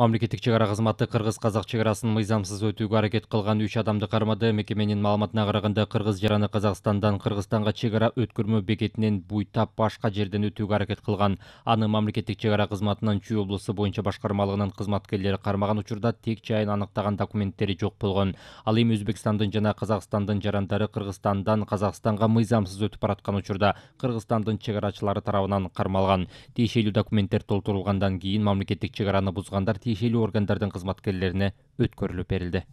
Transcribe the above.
мамлекеттик чек ара кызматы кыргыз казак чек арасын мыйзамсыз өтүүгө аракет кылган үч адамды кармады мекеменин маалыматына караганда кыргыз жараны казакстандан кыргызстанга чек ара өткөрмө бекетинен буйтап башка жерден өтүүгө аракет кылган аны мамлекеттик чек ара кызматынын чүй облусу боюнча башкармалыгынын кызматкерлери кармаган учурда тек жайын аныктаган документтери жок болгон ал эми өзбекстандын жана казакстандын жарандары кыргызстандан казакстанга мыйзамсыз өтүп бараткан учурда кыргызстандын чек арачылары тарабынан кармалган тиешелүү документтер толтурулгандан кийин мамлекеттик чек араны бузгандар тиешелүү органдардын кызматкерлерине өткөрүлүп берилди